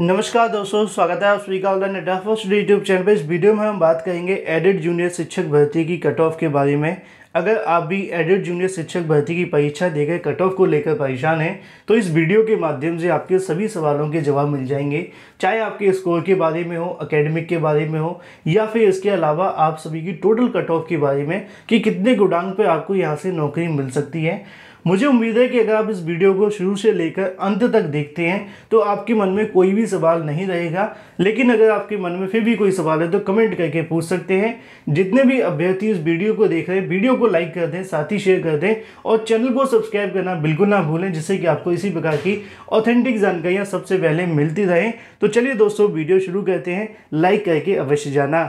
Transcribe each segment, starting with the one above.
नमस्कार दोस्तों स्वागत है आप सभी का ऑनलाइन अड्डा फर्स्ट यूट्यूब चैनल पर इस वीडियो में हम बात करेंगे एडिड जूनियर शिक्षक भर्ती की कट ऑफ के बारे में अगर आप भी एडिड जूनियर शिक्षक भर्ती की परीक्षा देकर कट ऑफ को लेकर परेशान हैं तो इस वीडियो के माध्यम से आपके सभी सवालों के जवाब मिल जाएंगे चाहे आपके स्कोर के बारे में हो अकेडमिक के बारे में हो या फिर इसके अलावा आप सभी की टोटल कट ऑफ के बारे में कि कितने गुडांग पर आपको यहाँ से नौकरी मिल सकती है मुझे उम्मीद है कि अगर आप इस वीडियो को शुरू से लेकर अंत तक देखते हैं तो आपके मन में कोई भी सवाल नहीं रहेगा लेकिन अगर आपके मन में फिर भी कोई सवाल है तो कमेंट करके पूछ सकते हैं जितने भी अभ्यर्थी इस वीडियो को देख रहे हैं वीडियो को लाइक कर दें साथ ही शेयर कर दें और चैनल को सब्सक्राइब करना बिल्कुल ना भूलें जिससे कि आपको इसी प्रकार की ऑथेंटिक जानकारियाँ सबसे पहले मिलती रहें तो चलिए दोस्तों वीडियो शुरू करते हैं लाइक करके अवश्य जाना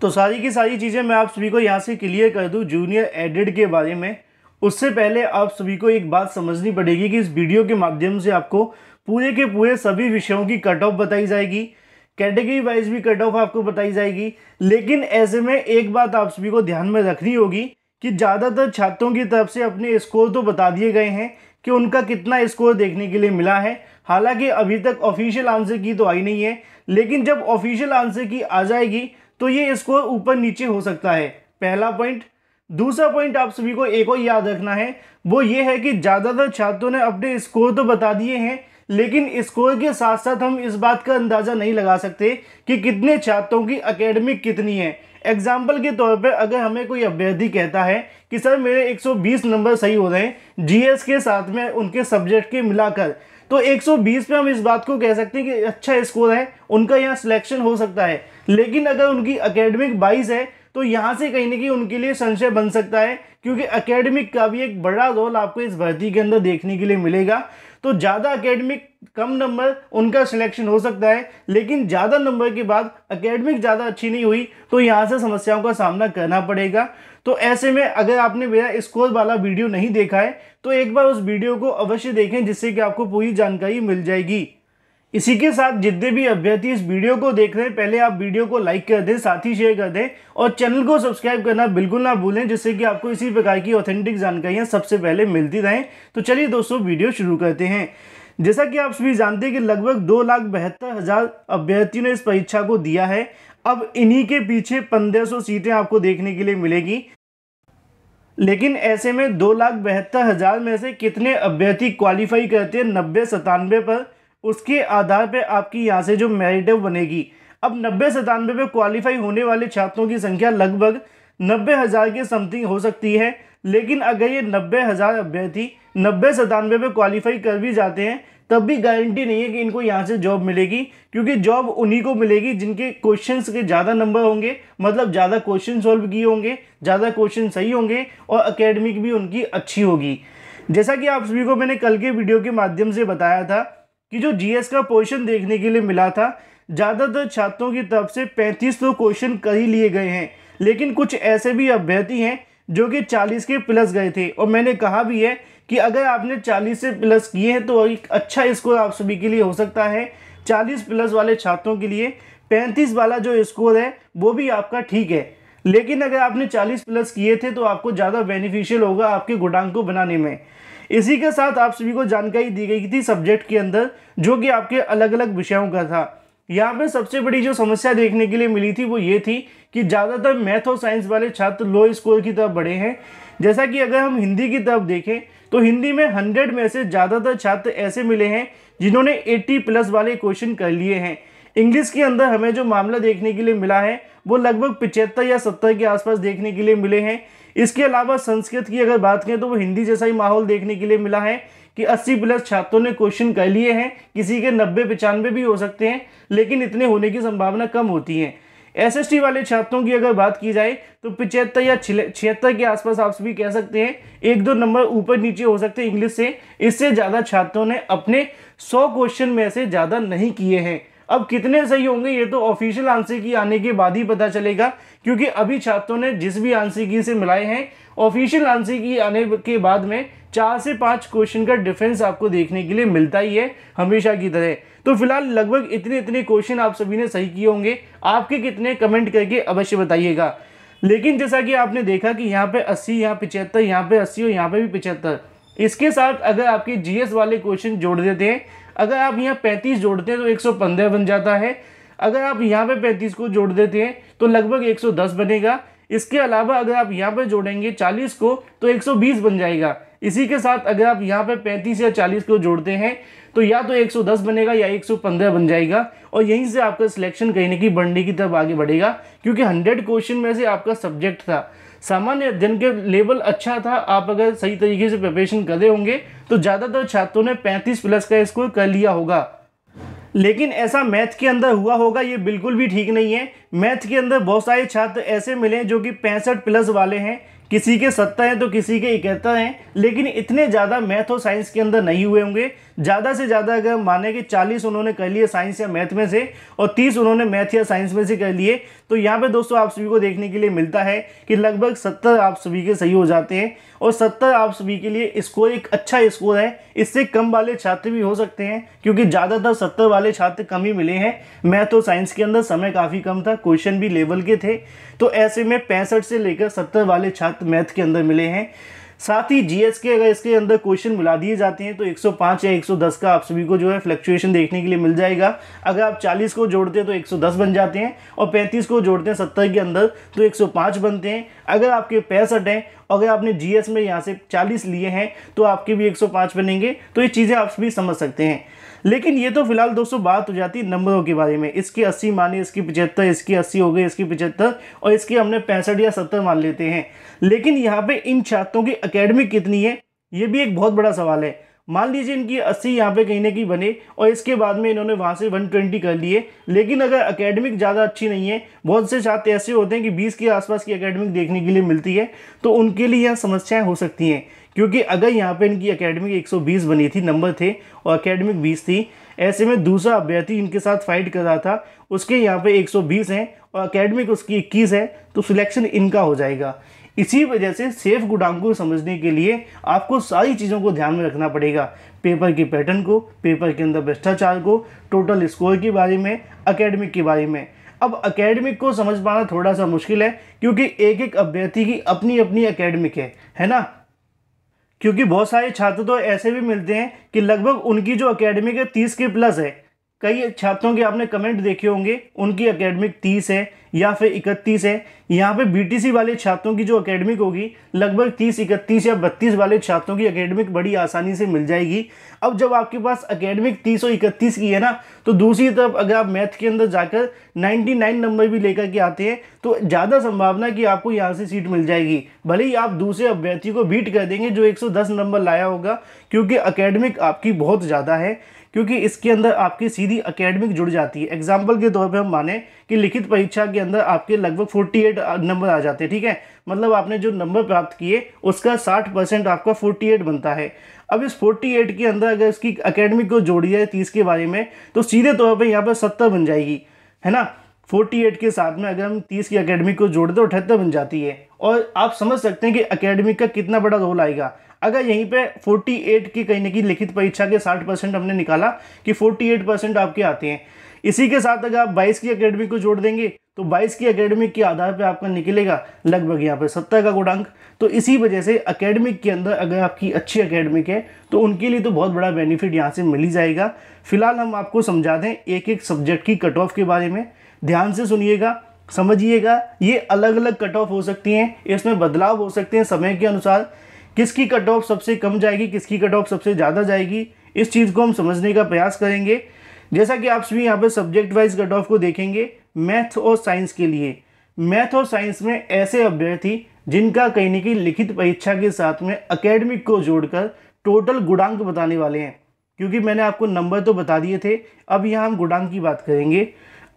तो सारी की सारी चीज़ें मैं आप सभी को यहाँ से क्लियर कर दूँ जूनियर एडिड के बारे में उससे पहले आप सभी को एक बात समझनी पड़ेगी कि इस वीडियो के माध्यम से आपको पूरे के पूरे सभी विषयों की कट ऑफ बताई जाएगी कैटेगरी वाइज भी कट ऑफ आपको बताई जाएगी लेकिन ऐसे में एक बात आप सभी को ध्यान में रखनी होगी कि ज़्यादातर छात्रों की तरफ से अपने स्कोर तो बता दिए गए हैं कि उनका कितना स्कोर देखने के लिए मिला है हालांकि अभी तक ऑफिशियल आंसर की तो आई नहीं है लेकिन जब ऑफिशियल आंसर की आ जाएगी तो ये स्कोर ऊपर नीचे हो सकता है पहला पॉइंट दूसरा पॉइंट आप सभी को एक और याद रखना है वो ये है कि ज़्यादातर छात्रों ने अपने स्कोर तो बता दिए हैं लेकिन स्कोर के साथ साथ हम इस बात का अंदाज़ा नहीं लगा सकते कि कितने छात्रों की अकेडमिक कितनी है एग्जाम्पल के तौर पर अगर हमें कोई अभ्यर्थी कहता है कि सर मेरे 120 नंबर सही हो रहे हैं जीएस के साथ में उनके सब्जेक्ट के मिलाकर तो 120 पे हम इस बात को कह सकते हैं कि अच्छा स्कोर है उनका यहाँ सिलेक्शन हो सकता है लेकिन अगर उनकी अकेडमिक बाईस है तो यहाँ से कहीं ना कहीं उनके लिए संशय बन सकता है क्योंकि अकेडमिक का भी एक बड़ा रोल आपको इस भर्ती के अंदर देखने के लिए मिलेगा तो ज़्यादा अकेडमिक कम नंबर उनका सिलेक्शन हो सकता है लेकिन ज़्यादा नंबर के बाद अकेडमिक ज़्यादा अच्छी नहीं हुई तो यहाँ से समस्याओं का सामना करना पड़ेगा तो ऐसे में अगर आपने मेरा स्कोर वाला वीडियो नहीं देखा है तो एक बार उस वीडियो को अवश्य देखें जिससे कि आपको पूरी जानकारी मिल जाएगी इसी के साथ जितने भी अभ्यर्थी इस वीडियो को देख रहे हैं पहले आप वीडियो को लाइक कर दें साथ ही शेयर कर दें और चैनल को सब्सक्राइब करना बिल्कुल ना भूलें जिससे कि आपको इसी प्रकार की ऑथेंटिक जानकारियां सबसे पहले मिलती रहें तो चलिए दोस्तों वीडियो शुरू करते हैं जैसा कि आप सभी जानते हैं कि लगभग दो लाख बहत्तर हज़ार अभ्यर्थियों ने इस परीक्षा को दिया है अब इन्हीं के पीछे सौ सीटें आपको देखने के लिए मिलेगी लेकिन ऐसे में दो लाख बहत्तर हज़ार में से कितने अभ्यर्थी क्वालिफाई करते हैं नब्बे सतानवे पर उसके आधार पर आपकी यहाँ से जो मेरिट है बनेगी अब नब्बे सतानवे पे क्वालिफाई होने वाले छात्रों की संख्या लगभग नब्बे हज़ार के समथिंग हो सकती है लेकिन अगर ये नब्बे हज़ार अभ्यर्थी नब्बे सतानवे पे क्वालिफाई कर भी जाते हैं तब भी गारंटी नहीं है कि इनको यहाँ से जॉब मिलेगी क्योंकि जॉब उन्हीं को मिलेगी जिनके क्वेश्चंस के ज़्यादा नंबर होंगे मतलब ज़्यादा क्वेश्चन सॉल्व किए होंगे ज़्यादा क्वेश्चन सही होंगे और अकेडमिक भी उनकी अच्छी होगी जैसा कि आप सभी को मैंने कल के वीडियो के माध्यम से बताया था कि जो जीएस का पोर्शन देखने के लिए मिला था ज़्यादातर छात्रों की तरफ से पैंतीस तो क्वेश्चन कर ही लिए गए हैं लेकिन कुछ ऐसे भी अभ्यर्थी हैं जो कि चालीस के प्लस गए थे और मैंने कहा भी है कि अगर आपने चालीस से प्लस किए हैं तो एक अच्छा स्कोर आप सभी के लिए हो सकता है चालीस प्लस वाले छात्रों के लिए पैंतीस वाला जो स्कोर है वो भी आपका ठीक है लेकिन अगर आपने चालीस प्लस किए थे तो आपको ज़्यादा बेनिफिशियल होगा आपके गुडांग को बनाने में इसी के साथ आप सभी को जानकारी दी गई थी सब्जेक्ट के अंदर जो कि आपके अलग अलग विषयों का था यहाँ पे सबसे बड़ी जो समस्या देखने के लिए मिली थी वो ये थी कि ज़्यादातर मैथ और साइंस वाले छात्र लो स्कोर की तरफ बढ़े हैं जैसा कि अगर हम हिंदी की तरफ देखें तो हिंदी में हंड्रेड में से ज़्यादातर छात्र ऐसे मिले हैं जिन्होंने एट्टी प्लस वाले क्वेश्चन कर लिए हैं इंग्लिश के अंदर हमें जो मामला देखने के लिए मिला है वो लगभग पिचहत्तर या सत्तर के आसपास देखने के लिए मिले हैं इसके अलावा संस्कृत की अगर बात करें तो वो हिंदी जैसा ही माहौल देखने के लिए मिला है कि 80 प्लस छात्रों ने क्वेश्चन कर लिए हैं किसी के नब्बे पचानवे भी हो सकते हैं लेकिन इतने होने की संभावना कम होती है एसएसटी वाले छात्रों की अगर बात की जाए तो पिचहत्तर या छिहत्तर के आसपास आप सभी कह सकते हैं एक दो नंबर ऊपर नीचे हो सकते हैं इंग्लिश से इससे ज़्यादा छात्रों ने अपने सौ क्वेश्चन में से ज़्यादा नहीं किए हैं अब कितने सही होंगे ये तो ऑफिशियल आंसर की आने के बाद ही पता चलेगा क्योंकि अभी छात्रों ने जिस भी आंसर की से मिलाए हैं ऑफिशियल आंसर की आने के बाद में चार से पाँच क्वेश्चन का डिफरेंस आपको देखने के लिए मिलता ही है हमेशा की तरह तो फिलहाल लगभग इतने इतने क्वेश्चन आप सभी ने सही किए होंगे आपके कितने कमेंट करके अवश्य बताइएगा लेकिन जैसा कि आपने देखा कि यहाँ पे अस्सी यहाँ पिचहत्तर यहाँ पे अस्सी और यहाँ पे भी पिचहत्तर इसके साथ अगर आपके जीएस वाले क्वेश्चन जोड़ देते हैं अगर आप यहाँ पैंतीस जोड़ते हैं तो एक सौ पंद्रह बन जाता है अगर आप यहाँ पे पैंतीस को जोड़ देते हैं तो लगभग एक सौ दस बनेगा इसके अलावा अगर आप यहाँ पर जोड़ेंगे चालीस को तो एक सौ बीस बन जाएगा इसी के साथ अगर आप यहाँ पर पैंतीस या चालीस को जोड़ते हैं तो या तो 110 बनेगा या 115 बन जाएगा और यहीं से आपका सिलेक्शन कहीं ना कहीं बढ़ने की तरफ आगे बढ़ेगा क्योंकि 100 क्वेश्चन में से आपका सब्जेक्ट था सामान्य अध्ययन के लेवल अच्छा था आप अगर सही तरीके से प्रिपरेशन करे होंगे तो ज़्यादातर छात्रों ने 35 प्लस का स्कोर कर लिया होगा लेकिन ऐसा मैथ के अंदर हुआ होगा ये बिल्कुल भी ठीक नहीं है मैथ के अंदर बहुत सारे छात्र ऐसे मिले जो कि पैंसठ प्लस वाले हैं किसी के सत्तर हैं तो किसी के इकहत्तर हैं लेकिन इतने ज़्यादा मैथ और साइंस के अंदर नहीं हुए होंगे ज़्यादा से ज़्यादा अगर माने कि चालीस उन्होंने कर लिए साइंस या मैथ में से और तीस उन्होंने मैथ या साइंस में से कर लिए तो यहाँ पे दोस्तों आप सभी को देखने के लिए मिलता है कि लगभग सत्तर आप सभी के सही हो जाते हैं और सत्तर आप सभी के लिए स्कोर एक अच्छा स्कोर है इससे कम वाले छात्र भी हो सकते हैं क्योंकि ज़्यादातर सत्तर वाले छात्र कम ही मिले हैं मैथ और साइंस के अंदर समय काफ़ी कम था क्वेश्चन भी लेवल के थे तो ऐसे में पैंसठ से लेकर सत्तर वाले छात्र मैथ के अंदर मिले हैं साथ ही जीएस के अगर इसके अंदर क्वेश्चन मिला दिए जाते हैं तो 105 या 110 का आप सभी को जो है फ्लक्चुएशन देखने के लिए मिल जाएगा अगर आप 40 को जोड़ते हैं तो 110 बन जाते हैं और 35 को जोड़ते हैं 70 के अंदर तो 105 बनते हैं अगर आपके पैंसठ हैं अगर आपने जीएस में यहाँ से 40 लिए हैं तो आपके भी 105 बनेंगे तो ये चीज़ें आप भी समझ सकते हैं लेकिन ये तो फिलहाल दोस्तों बात हो जाती है नंबरों के बारे में इसकी अस्सी माने इसकी पचहत्तर इसकी अस्सी हो गई इसकी पिचहत्तर और इसकी हमने पैंसठ या सत्तर मान लेते हैं लेकिन यहाँ पे इन छात्रों की अकेडमी कितनी है ये भी एक बहुत बड़ा सवाल है मान लीजिए इनकी अस्सी यहाँ पे कहीं ना कहीं बने और इसके बाद में इन्होंने वहाँ से 120 कर लिए लेकिन अगर अकेडमिक ज़्यादा अच्छी नहीं है बहुत से छात्र ऐसे होते हैं कि 20 के आसपास की अकेडमिक देखने के लिए मिलती है तो उनके लिए यहाँ समस्याएं हो सकती हैं क्योंकि अगर यहाँ पे इनकी अकेडमिक 120 बनी थी नंबर थे और अकेडमिक बीस थी ऐसे में दूसरा अभ्यर्थी इनके साथ फाइट कर रहा था उसके यहाँ पे एक हैं और अकेडमिक उसकी इक्कीस है तो सिलेक्शन इनका हो जाएगा इसी वजह से सेफ गोडाउन को समझने के लिए आपको सारी चीज़ों को ध्यान में रखना पड़ेगा पेपर के पैटर्न को पेपर के अंदर भ्रष्टाचार को टोटल स्कोर के बारे में अकेडमिक के बारे में अब अकेडमिक को समझ पाना थोड़ा सा मुश्किल है क्योंकि एक एक अभ्यर्थी की अपनी अपनी अकेडमिक है है ना क्योंकि बहुत सारे छात्र तो ऐसे भी मिलते हैं कि लगभग उनकी जो अकेडमिक है तीस के प्लस है कई छात्रों के आपने कमेंट देखे होंगे उनकी एकेडमिक तीस है या फिर इकतीस है यहाँ पे बीटीसी वाले छात्रों की जो एकेडमिक होगी लगभग तीस इकतीस या बत्तीस वाले छात्रों की एकेडमिक बड़ी आसानी से मिल जाएगी अब जब आपके पास एकेडमिक तीस और इकतीस की है ना तो दूसरी तरफ अगर आप मैथ के अंदर जाकर नाइन्टी नाइन नंबर भी लेकर के आते हैं तो ज़्यादा संभावना कि आपको यहाँ से सीट मिल जाएगी भले ही आप दूसरे अभ्यर्थी को बीट कर देंगे जो एक सौ दस नंबर लाया होगा क्योंकि अकेडमिक आपकी बहुत ज़्यादा है क्योंकि इसके अंदर आपकी सीधी अकेडमिक जुड़ जाती है एग्जाम्पल के तौर पर हम माने कि लिखित परीक्षा के अंदर आपके लगभग फोर्टी एट नंबर आ जाते हैं ठीक है मतलब आपने जो नंबर प्राप्त किए उसका साठ परसेंट आपका फोर्टी एट बनता है अब इस 48 के अंदर अगर इसकी अकेडमिक को जोड़ी जाए तीस के बारे में तो सीधे तौर पे यहाँ पर सत्तर बन जाएगी है ना 48 के साथ में अगर हम 30 की अकेडमिक को जोड़ दें तो अठहत्तर बन जाती है और आप समझ सकते हैं कि अकेडमिक का कितना बड़ा रोल आएगा अगर यहीं पे 48 की कहीं ना कहीं लिखित परीक्षा के 60 परसेंट हमने निकाला कि 48 परसेंट आपके आते हैं इसी के साथ अगर आप 22 की अकेडमी को जोड़ देंगे तो 22 की अकेडमिक के आधार पे आपका निकलेगा लगभग यहाँ पे सत्तर का गुणांक तो इसी वजह से अकेडमिक के अंदर अगर आपकी अच्छी अकेडमिक है तो उनके लिए तो बहुत बड़ा बेनिफिट यहाँ से मिल ही जाएगा फिलहाल हम आपको समझा दें एक एक सब्जेक्ट की कट ऑफ के बारे में ध्यान से सुनिएगा समझिएगा ये अलग अलग कट ऑफ हो सकती हैं इसमें बदलाव हो सकते हैं समय के अनुसार किसकी कट ऑफ सबसे कम जाएगी किसकी कट ऑफ सबसे ज़्यादा जाएगी इस चीज़ को हम समझने का प्रयास करेंगे जैसा कि आप सभी यहाँ पर सब्जेक्ट वाइज कट ऑफ को देखेंगे मैथ और साइंस के लिए मैथ और साइंस में ऐसे अभ्यर्थी जिनका कहीं ना कहीं लिखित परीक्षा के साथ में अकेडमिक को जोड़कर टोटल गुणांक बताने वाले हैं क्योंकि मैंने आपको नंबर तो बता दिए थे अब यहाँ हम गुणांक की बात करेंगे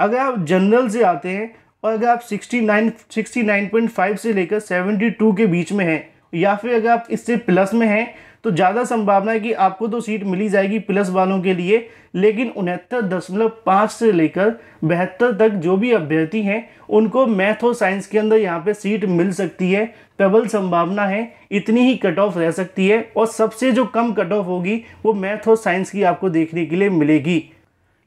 अगर आप जनरल से आते हैं और अगर आप 69 69.5 से लेकर 72 के बीच में हैं या फिर अगर आप इससे प्लस में हैं तो ज़्यादा संभावना है कि आपको तो सीट मिली जाएगी प्लस वालों के लिए लेकिन उनहत्तर दशमलव पाँच से लेकर बहत्तर तक जो भी अभ्यर्थी हैं उनको मैथ और साइंस के अंदर यहाँ पे सीट मिल सकती है प्रबल संभावना है इतनी ही कट ऑफ रह सकती है और सबसे जो कम कट ऑफ होगी वो मैथ और साइंस की आपको देखने के लिए मिलेगी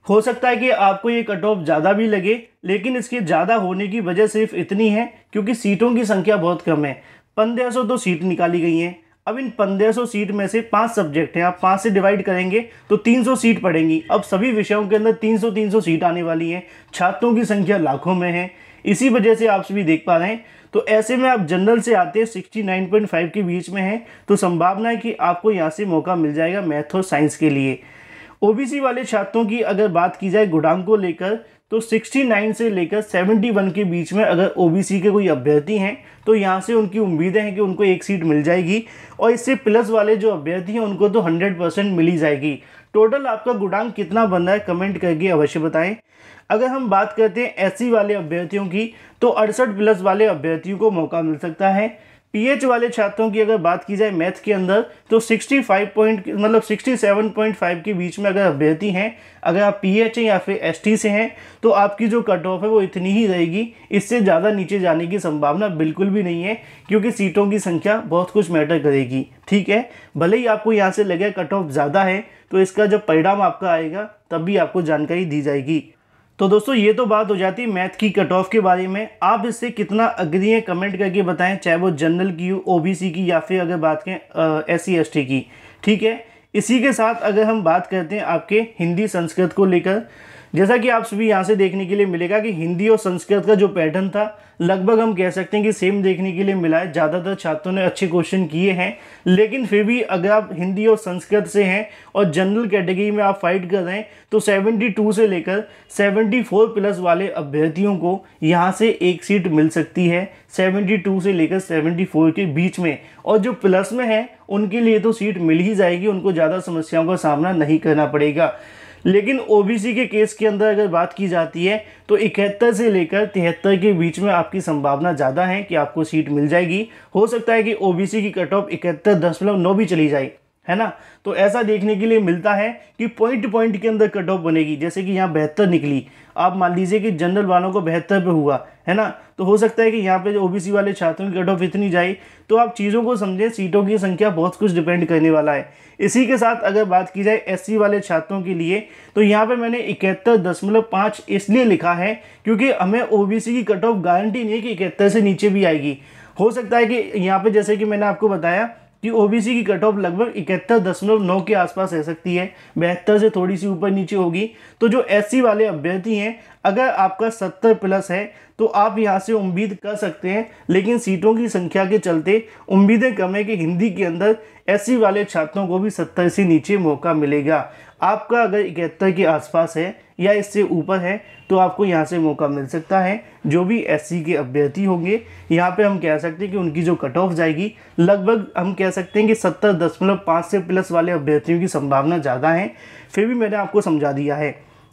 हो सकता है कि आपको ये कट ऑफ ज़्यादा भी लगे लेकिन इसके ज़्यादा होने की वजह सिर्फ इतनी है क्योंकि सीटों की संख्या बहुत कम है पंद्रह तो सीट निकाली गई हैं अब इन 1500 सीट में से पांच सब्जेक्ट हैं आप पांच से डिवाइड करेंगे तो 300 सीट पड़ेंगी अब सभी विषयों के अंदर 300 300 सीट आने वाली हैं छात्रों की संख्या लाखों में है इसी वजह से आप सभी देख पा रहे हैं तो ऐसे में आप जनरल से आते हैं सिक्सटी नाइन पॉइंट फाइव के बीच में है तो संभावना है कि आपको यहाँ से मौका मिल जाएगा मैथ और साइंस के लिए ओबीसी वाले छात्रों की अगर बात की जाए गुडांग को लेकर तो 69 से लेकर 71 के बीच में अगर ओबीसी के कोई अभ्यर्थी हैं तो यहाँ से उनकी उम्मीदें हैं कि उनको एक सीट मिल जाएगी और इससे प्लस वाले जो अभ्यर्थी हैं उनको तो 100 परसेंट मिली जाएगी टोटल आपका गुडांग कितना बन रहा है कमेंट करके अवश्य बताएं अगर हम बात करते हैं एस वाले अभ्यर्थियों की तो अड़सठ प्लस वाले अभ्यर्थियों को मौका मिल सकता है पीएच वाले छात्रों की अगर बात की जाए मैथ के अंदर तो 65 पॉइंट मतलब 67.5 के बीच में अगर अभ्यर्थी हैं अगर आप पीएच हैं या फिर एसटी से हैं तो आपकी जो कट ऑफ है वो इतनी ही रहेगी इससे ज़्यादा नीचे जाने की संभावना बिल्कुल भी नहीं है क्योंकि सीटों की संख्या बहुत कुछ मैटर करेगी ठीक है भले ही आपको यहाँ से लगे कट ऑफ ज़्यादा है तो इसका जब परिणाम आपका आएगा तब भी आपको जानकारी दी जाएगी तो दोस्तों ये तो बात हो जाती है मैथ की कट ऑफ के बारे में आप इससे कितना अग्री हैं कमेंट करके बताएं चाहे वो जनरल की हो ओ की या फिर अगर बात करें एस सी e की ठीक है इसी के साथ अगर हम बात करते हैं आपके हिंदी संस्कृत को लेकर जैसा कि आप सभी यहाँ से देखने के लिए मिलेगा कि हिंदी और संस्कृत का जो पैटर्न था लगभग हम कह सकते हैं कि सेम देखने के लिए मिला है ज़्यादातर छात्रों ने अच्छे क्वेश्चन किए हैं लेकिन फिर भी अगर आप हिंदी और संस्कृत से हैं और जनरल कैटेगरी में आप फाइट कर रहे हैं तो 72 से लेकर 74 प्लस वाले अभ्यर्थियों को यहाँ से एक सीट मिल सकती है 72 से लेकर 74 के बीच में और जो प्लस में है उनके लिए तो सीट मिल ही जाएगी उनको ज़्यादा समस्याओं का सामना नहीं करना पड़ेगा लेकिन ओबीसी के केस के अंदर अगर बात की जाती है तो इकहत्तर से लेकर तिहत्तर के बीच में आपकी संभावना ज़्यादा है कि आपको सीट मिल जाएगी हो सकता है कि ओबीसी की कट ऑफ इकहत्तर दशमलव नौ भी चली जाए है ना तो ऐसा देखने के लिए मिलता है कि पॉइंट पॉइंट के अंदर कट ऑफ बनेगी जैसे कि यहाँ बेहतर निकली आप मान लीजिए कि जनरल वालों को बेहतर पे हुआ है ना तो हो सकता है कि यहाँ पे जो ओबीसी वाले छात्रों की कट ऑफ इतनी जाए तो आप चीज़ों को समझें सीटों की संख्या बहुत कुछ डिपेंड करने वाला है इसी के साथ अगर बात की जाए एस वाले छात्रों के लिए तो यहाँ पर मैंने इकहत्तर दशमलव पाँच इसलिए लिखा है क्योंकि हमें ओ की कट ऑफ गारंटी नहीं है कि इकहत्तर से नीचे भी आएगी हो सकता है कि यहाँ पर जैसे कि मैंने आपको बताया कि ओबीसी की कट ऑफ लगभग इकहत्तर दशमलव नौ के आसपास रह सकती है बेहतर से थोड़ी सी ऊपर नीचे होगी तो जो एससी वाले अभ्यर्थी हैं अगर आपका सत्तर प्लस है तो आप यहाँ से उम्मीद कर सकते हैं लेकिन सीटों की संख्या के चलते उम्मीदें कम है कि हिंदी के अंदर एस वाले छात्रों को भी सत्तर से नीचे मौका मिलेगा आपका अगर इकहत्तर के आसपास है या इससे ऊपर है तो आपको यहाँ से मौका मिल सकता है जो भी एस के अभ्यर्थी होंगे यहाँ पे हम कह सकते हैं कि उनकी जो कट ऑफ जाएगी लगभग हम कह सकते हैं कि सत्तर दशमलव पाँच से प्लस वाले अभ्यर्थियों की संभावना ज़्यादा है फिर भी मैंने आपको समझा दिया है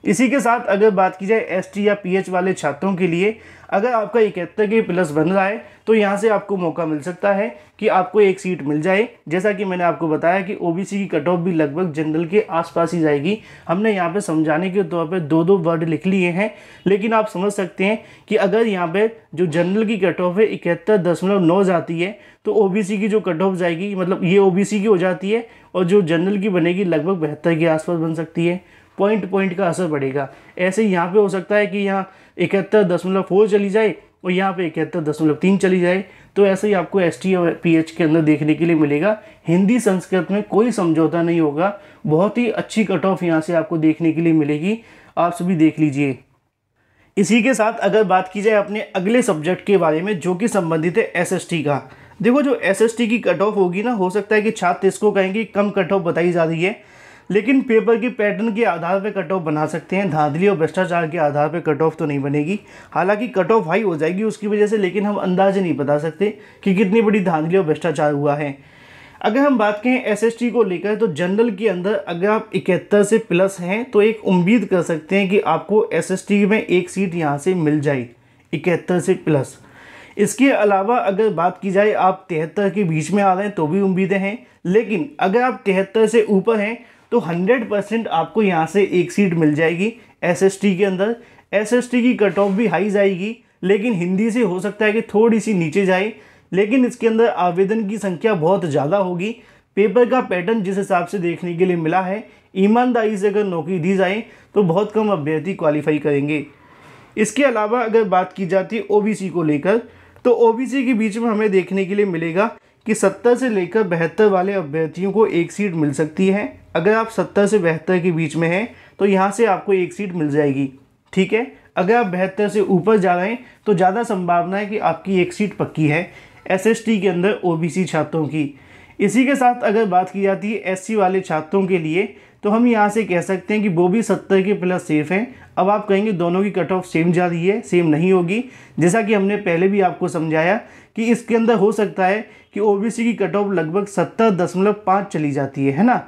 इसी के साथ अगर बात की जाए एस या पी वाले छात्रों के लिए अगर आपका इकहत्तर के प्लस बन रहा है तो यहाँ से आपको मौका मिल सकता है कि आपको एक सीट मिल जाए जैसा कि मैंने आपको बताया कि ओबीसी की कट ऑफ भी लगभग जनरल के आसपास ही जाएगी हमने यहाँ पे समझाने के तौर पे दो दो वर्ड लिख लिए हैं लेकिन आप समझ सकते हैं कि अगर यहाँ पे जो जनरल की कट ऑफ है इकहत्तर दशमलव नौ जाती है तो ओबीसी की जो कट ऑफ जाएगी मतलब ये ओ की हो जाती है और जो जनरल की बनेगी लगभग बहत्तर के आसपास बन सकती है पॉइंट पॉइंट का असर पड़ेगा ऐसे यहाँ पे हो सकता है कि यहाँ इकहत्तर दशमलव फोर चली जाए और यहाँ पे इकहत्तर दशमलव तीन चली जाए तो ऐसे ही आपको एस टी और पी एच के अंदर देखने के लिए मिलेगा हिंदी संस्कृत में कोई समझौता नहीं होगा बहुत ही अच्छी कट ऑफ यहाँ से आपको देखने के लिए मिलेगी आप सभी देख लीजिए इसी के साथ अगर बात की जाए अपने अगले सब्जेक्ट के बारे में जो कि संबंधित है टी का देखो जो टी की कट ऑफ होगी ना हो सकता है कि छात्र इसको कहेंगे कम कट ऑफ बताई जा रही है लेकिन पेपर की पैटर्न के आधार पर कट ऑफ बना सकते हैं धांधली और भ्रष्टाचार के आधार पर कट ऑफ तो नहीं बनेगी हालांकि कट ऑफ हाई हो जाएगी उसकी वजह से लेकिन हम अंदाजे नहीं बता सकते कि कितनी बड़ी धांधली और भ्रष्टाचार हुआ है अगर हम बात करें एसएसटी को लेकर तो जनरल के अंदर अगर आप इकहत्तर से प्लस हैं तो एक उम्मीद कर सकते हैं कि आपको एसएसटी में एक सीट यहाँ से मिल जाए इकहत्तर से प्लस इसके अलावा अगर बात की जाए आप तिहत्तर के बीच में आ रहे हैं तो भी उम्मीदें हैं लेकिन अगर आप तिहत्तर से ऊपर हैं तो 100 परसेंट आपको यहाँ से एक सीट मिल जाएगी एसएसटी के अंदर एसएसटी की कट ऑफ भी हाई जाएगी लेकिन हिंदी से हो सकता है कि थोड़ी सी नीचे जाए लेकिन इसके अंदर आवेदन की संख्या बहुत ज़्यादा होगी पेपर का पैटर्न जिस हिसाब से देखने के लिए मिला है ईमानदारी से अगर नौकरी दी जाए तो बहुत कम अभ्यर्थी क्वालिफाई करेंगे इसके अलावा अगर बात की जाती है सी को लेकर तो सी के बीच में हमें देखने के लिए मिलेगा कि सत्तर से लेकर बहत्तर वाले अभ्यर्थियों को एक सीट मिल सकती है अगर आप सत्तर से बहत्तर के बीच में हैं तो यहाँ से आपको एक सीट मिल जाएगी ठीक है अगर आप बेहतर से ऊपर जा रहे हैं तो ज़्यादा संभावना है कि आपकी एक सीट पक्की है एस के अंदर ओ छात्रों की इसी के साथ अगर बात की जाती है एस वाले छात्रों के लिए तो हम यहाँ से कह सकते हैं कि वो भी सत्तर के प्लस सेफ हैं अब आप कहेंगे दोनों की कट ऑफ सेम जा रही है सेम नहीं होगी जैसा कि हमने पहले भी आपको समझाया कि इसके अंदर हो सकता है कि ओ की कट ऑफ लगभग सत्तर दशमलव पाँच चली जाती है है ना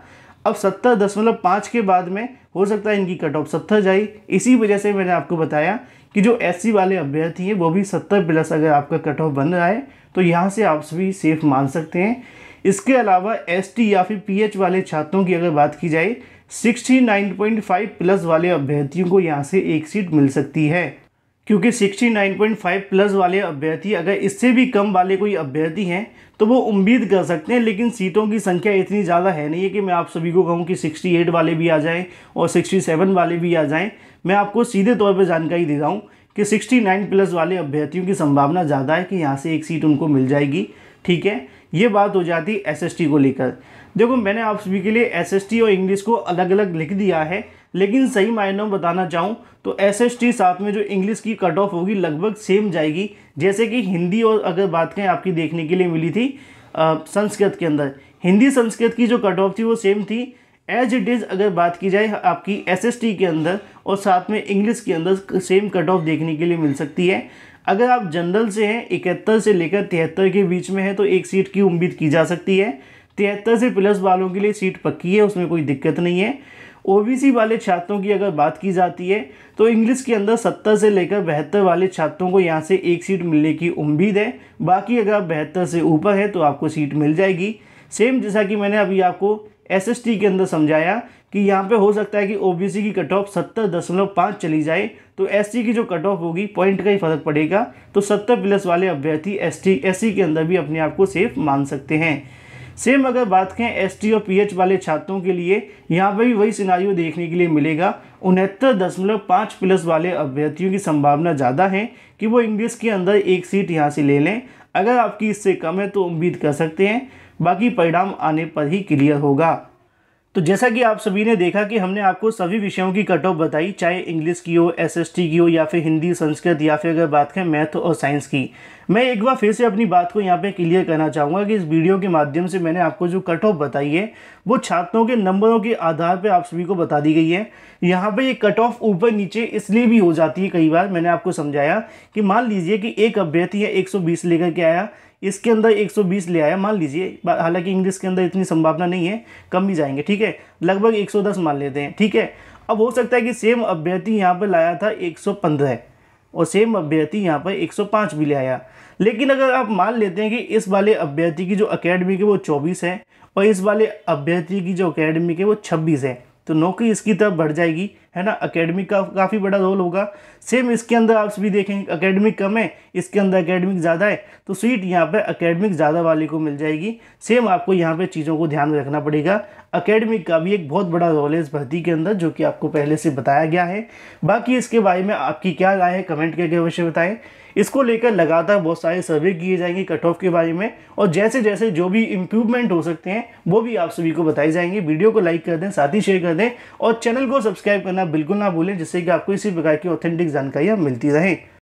अब सत्तर दशमलव पाँच के बाद में हो सकता है इनकी कट ऑफ सत्तर जाए इसी वजह से मैंने आपको बताया कि जो एस वाले अभ्यर्थी हैं वो भी सत्तर प्लस अगर आपका कट ऑफ बन रहा है तो यहाँ से आप सभी सेफ मान सकते हैं इसके अलावा एसटी या फिर पीएच वाले छात्रों की अगर बात की जाए 69.5 प्लस वाले अभ्यर्थियों को यहाँ से एक सीट मिल सकती है क्योंकि 69.5 प्लस वाले अभ्यर्थी अगर इससे भी कम वाले कोई अभ्यर्थी हैं तो वो उम्मीद कर सकते हैं लेकिन सीटों की संख्या इतनी ज़्यादा है नहीं है कि मैं आप सभी को कहूँ कि 68 वाले भी आ जाएं और 67 वाले भी आ जाएं मैं आपको सीधे तौर पर जानकारी दे रहा हूँ कि 69 प्लस वाले अभ्यर्थियों की संभावना ज़्यादा है कि यहाँ से एक सीट उनको मिल जाएगी ठीक है ये बात हो जाती है एस को लेकर देखो मैंने आप सभी के लिए एस और इंग्लिश को अलग अलग लिख दिया है लेकिन सही मायनों में बताना चाहूँ तो एस एस टी साथ में जो इंग्लिश की कट ऑफ होगी लगभग सेम जाएगी जैसे कि हिंदी और अगर बात करें आपकी देखने के लिए मिली थी संस्कृत के अंदर हिंदी संस्कृत की जो कट ऑफ थी वो सेम थी एज इट इज़ अगर बात की जाए आपकी एस के अंदर और साथ में इंग्लिश के अंदर सेम कट ऑफ देखने के लिए मिल सकती है अगर आप जनरल से हैं इकहत्तर से लेकर तिहत्तर के बीच में है तो एक सीट की उम्मीद की जा सकती है तिहत्तर से प्लस वालों के लिए सीट पक्की है उसमें कोई दिक्कत नहीं है ओबीसी वाले छात्रों की अगर बात की जाती है तो इंग्लिश के अंदर सत्तर से लेकर बहत्तर वाले छात्रों को यहाँ से एक सीट मिलने की उम्मीद है बाकी अगर आप बहत्तर से ऊपर है तो आपको सीट मिल जाएगी सेम जैसा कि मैंने अभी आपको एसएसटी के अंदर समझाया कि यहाँ पे हो सकता है कि ओबीसी की कट ऑफ सत्तर दशमलव पाँच चली जाए तो एससी की जो कट ऑफ होगी पॉइंट का ही फर्क पड़ेगा तो सत्तर प्लस वाले अभ्यर्थी एसटी एससी e के अंदर भी अपने आप को सेफ मान सकते हैं सेम अगर बात करें एस और पीएच वाले छात्रों के लिए यहाँ पर भी वही सिनारियों देखने के लिए मिलेगा उनहत्तर दशमलव पाँच प्लस वाले अभ्यर्थियों की संभावना ज़्यादा है कि वो इंग्लिश के अंदर एक सीट यहाँ से ले लें अगर आपकी इससे कम है तो उम्मीद कर सकते हैं बाकी परिणाम आने पर ही क्लियर होगा तो जैसा कि आप सभी ने देखा कि हमने आपको सभी विषयों की कट ऑफ बताई चाहे इंग्लिश की हो एसएसटी की हो या फिर हिंदी संस्कृत या फिर अगर बात करें मैथ और साइंस की मैं एक बार फिर से अपनी बात को यहाँ पे क्लियर करना चाहूँगा कि इस वीडियो के माध्यम से मैंने आपको जो कट ऑफ बताई है वो छात्रों के नंबरों के आधार पर आप सभी को बता दी गई है यहाँ पर ये कट ऑफ ऊपर नीचे इसलिए भी हो जाती है कई बार मैंने आपको समझाया कि मान लीजिए कि एक अभ्यर्थी है एक लेकर के आया इसके अंदर 120 ले आया मान लीजिए हालांकि इंग्लिश के अंदर इतनी संभावना नहीं है कम ही जाएंगे ठीक है लगभग 110 मान लेते हैं ठीक है अब हो सकता है कि सेम अभ्यर्थी यहाँ पर लाया था 115 और सेम अभ्यर्थी यहाँ पर 105 भी ले आया लेकिन अगर आप मान लेते हैं कि इस वाले अभ्यर्थी की जो अकेडमिक है वो चौबीस है और इस वाले अभ्यर्थी की जो अकेडमिक है वो छब्बीस है तो नौकरी इसकी तरफ बढ़ जाएगी है ना अकेडमिक का काफ़ी बड़ा रोल होगा सेम इसके अंदर आप भी देखेंगे अकेडमिक कम है इसके अंदर अकेडमिक ज़्यादा है तो सीट यहाँ पर अकेडमिक ज़्यादा वाले को मिल जाएगी सेम आपको यहाँ पर चीज़ों को ध्यान में रखना पड़ेगा अकेडमिक का भी एक बहुत बड़ा रोल है इस भर्ती के अंदर जो कि आपको पहले से बताया गया है बाकी इसके बारे में आपकी क्या राय है कमेंट करके अवश्य बताएं इसको लेकर लगातार बहुत सारे सर्वे किए जाएंगे कट ऑफ के बारे में और जैसे जैसे जो भी इम्प्रूवमेंट हो सकते हैं वो भी आप सभी को बताए जाएंगे वीडियो को लाइक कर दें साथ ही शेयर कर दें और चैनल को सब्सक्राइब करना बिल्कुल ना भूलें जिससे कि आपको इसी प्रकार की ऑथेंटिक जानकारियाँ मिलती रहें